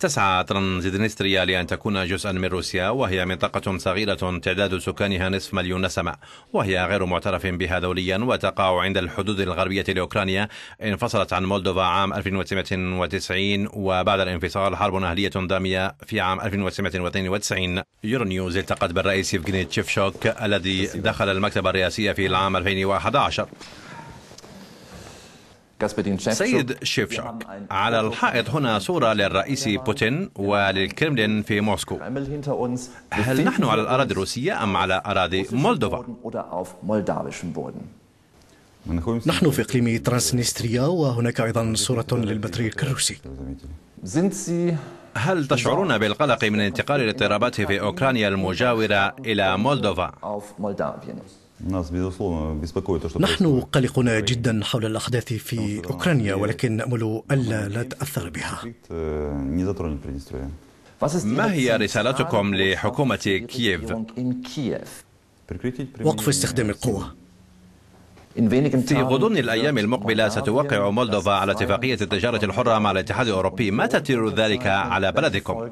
تسعى ترانزدنستريا لأن تكون جزءا من روسيا وهي منطقة صغيرة تعداد سكانها نصف مليون نسمة وهي غير معترف بها دوليا وتقع عند الحدود الغربية لأوكرانيا انفصلت عن مولدوفا عام 1990 وبعد الانفصال حرب أهلية دامية في عام 1992 يورنيوز التقت بالرئيس يفغني تشيفشوك الذي دخل المكتب الرئاسي في العام 2011 سيد شيفشاك على الحائط هنا صورة للرئيس بوتين وللكرملين في موسكو هل نحن على الأراضي الروسية أم على أراضي مولدوفا؟ نحن في إقليم ترانسنستريا وهناك أيضا صورة للبطريرك الروسي هل تشعرون بالقلق من انتقال الاضطرابات في أوكرانيا المجاورة إلى مولدوفا؟ نحن قلقون جدا حول الأحداث في أوكرانيا ولكن نأمل ألا لا تأثر بها آه، ما هي رسالتكم لحكومة كييف؟ وقف استخدام القوة في غضون الأيام المقبلة ستوقع مولدوفا على اتفاقية التجارة الحرة مع الاتحاد الأوروبي ما تثير ذلك على بلدكم؟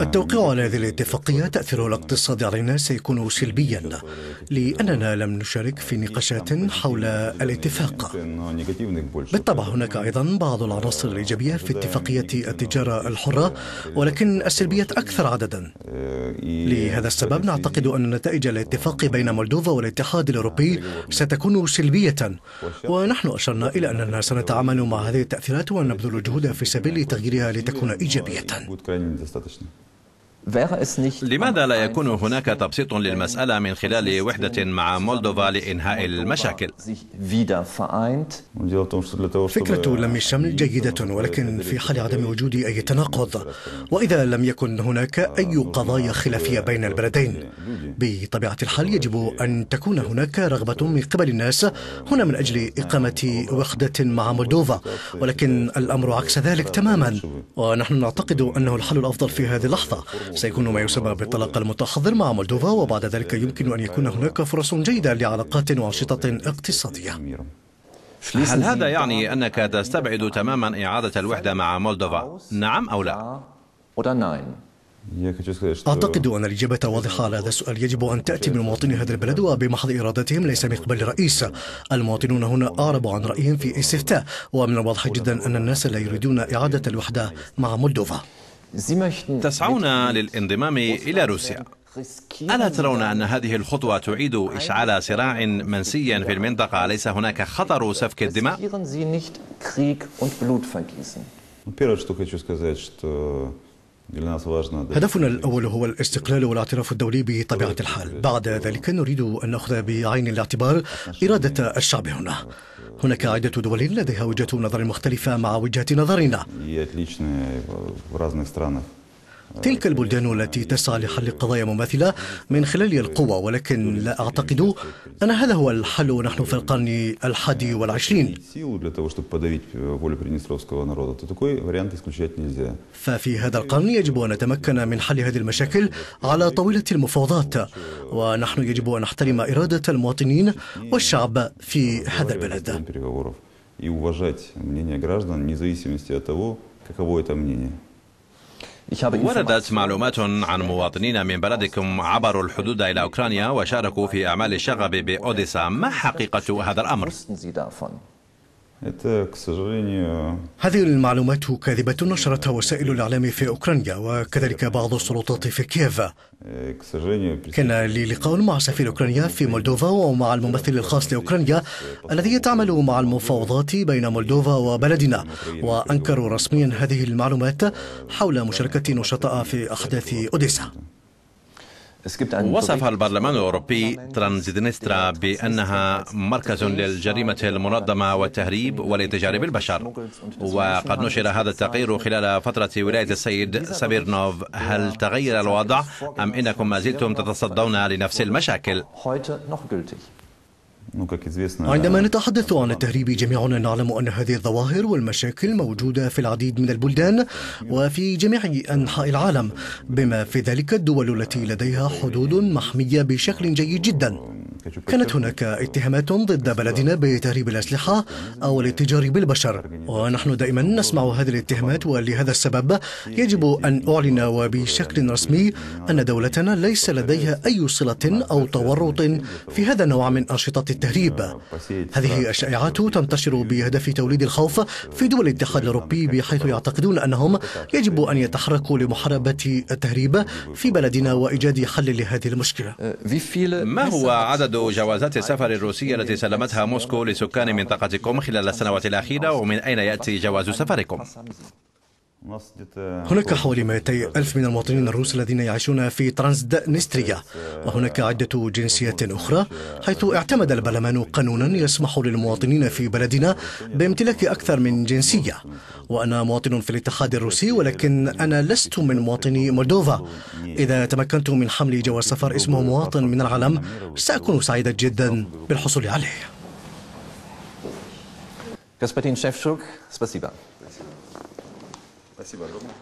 التوقيع على هذه الاتفاقية تأثيره الاقتصادي علينا سيكون سلبيا لأننا لم نشارك في نقاشات حول الاتفاق بالطبع هناك أيضا بعض العناصر الإيجابية في اتفاقية التجارة الحرة ولكن السلبيات أكثر عددا لهذا السبب نعتقد أن نتائج الاتفاق بين مولدوفا والاتحاد الأوروبي ستكون سلبية ونحن أشرنا إلى أننا سنتعامل مع هذه التأثيرات ونبذل الجهود في سبيل تغييرها لتكون إيجابية обетан. Будет крайне недостаточно. لماذا لا يكون هناك تبسيط للمسألة من خلال وحدة مع مولدوفا لإنهاء المشاكل؟ فكرة لم الشمل جيدة ولكن في حال عدم وجود أي تناقض وإذا لم يكن هناك أي قضايا خلافية بين البلدين بطبيعة الحال يجب أن تكون هناك رغبة من قبل الناس هنا من أجل إقامة وحدة مع مولدوفا ولكن الأمر عكس ذلك تماما ونحن نعتقد أنه الحل الأفضل في هذه اللحظة سيكون ما يسمى بالطلاق المتحضر مع مولدوفا وبعد ذلك يمكن أن يكون هناك فرص جيدة لعلاقات وأنشطة اقتصادية هل هذا يعني أنك تستبعد تماما إعادة الوحدة مع مولدوفا؟ نعم أو لا؟ أعتقد أن الإجابة واضحة على هذا السؤال يجب أن تأتي من مواطني هذا البلد وبمحض إرادتهم ليس من قبل الرئيس المواطنون هنا أعرب عن رأيهم في استفتاء ومن الواضح جدا أن الناس لا يريدون إعادة الوحدة مع مولدوفا تسعون للانضمام إلى روسيا ألا ترون أن هذه الخطوة تعيد إشعال صراع منسي في المنطقة ليس هناك خطر سفك الدماء؟ هدفنا الأول هو الاستقلال والاعتراف الدولي بطبيعة الحال بعد ذلك نريد أن نأخذ بعين الاعتبار إرادة الشعب هنا هناك عدة دول لديها وجهة نظر مختلفة مع وجهة نظرنا تلك البلدان التي تسعى لحل قضايا مماثلة من خلال القوة ولكن لا أعتقد أن هذا هو الحل ونحن في القرن الحادي والعشرين ففي هذا القرن يجب أن نتمكن من حل هذه المشاكل على طاولة المفاوضات ونحن يجب أن نحترم إرادة المواطنين والشعب في هذا البلد и уважать мнение граждан, независимости от того, каково это мнение. وردت معلومات عن مواطنين من بلدكم عبروا الحدود إلى أوكرانيا وشاركوا في أعمال الشغب بأوديسا ما حقيقة هذا الأمر؟ آه. هذه المعلومات كاذبة نشرتها وسائل الإعلام في أوكرانيا وكذلك بعض السلطات في كييف إيه، كان لي لقاء مع سفير أوكرانيا في مولدوفا ومع الممثل الخاص لأوكرانيا الذي يتعمل مع المفاوضات بين مولدوفا وبلدنا وأنكروا رسميا هذه المعلومات حول مشاركة نشطاء في أحداث أوديسا وصف البرلمان الأوروبي ترانزيدنسترا بأنها مركز للجريمة المنظمة والتهريب ولتجارب البشر وقد نشر هذا التقرير خلال فترة ولاية السيد سابيرنوف هل تغير الوضع أم إنكم ما زلتم تتصدون لنفس المشاكل؟ عندما نتحدث عن التهريب جميعنا نعلم أن هذه الظواهر والمشاكل موجودة في العديد من البلدان وفي جميع أنحاء العالم بما في ذلك الدول التي لديها حدود محمية بشكل جيد جدا كانت هناك اتهامات ضد بلدنا بتهريب الأسلحة أو الاتجار بالبشر ونحن دائما نسمع هذه الاتهامات ولهذا السبب يجب أن أعلن وبشكل رسمي أن دولتنا ليس لديها أي صلة أو تورط في هذا النوع من أنشطة التهريب هذه الشائعات تنتشر بهدف توليد الخوف في دول الاتحاد الأوروبي بحيث يعتقدون أنهم يجب أن يتحركوا لمحاربة التهريب في بلدنا وإيجاد حل لهذه المشكلة ما هو عدد جوازات السفر الروسية التي سلمتها موسكو لسكان منطقتكم خلال السنوات الأخيرة ومن أين يأتي جواز سفركم؟ آه، هناك حوالي 200 ألف من المواطنين الروس الذين يعيشون في نيستريا وهناك عدة جنسيات أخرى حيث اعتمد البرلمان قانونا يسمح للمواطنين في بلدنا بامتلاك أكثر من جنسية وأنا مواطن في الاتحاد الروسي ولكن أنا لست من مواطني مولدوفا إذا تمكنت من حمل جواز سفر اسمه مواطن من العالم سأكون سعيدا جدا بالحصول عليه Господин спасибо. Спасибо огромное.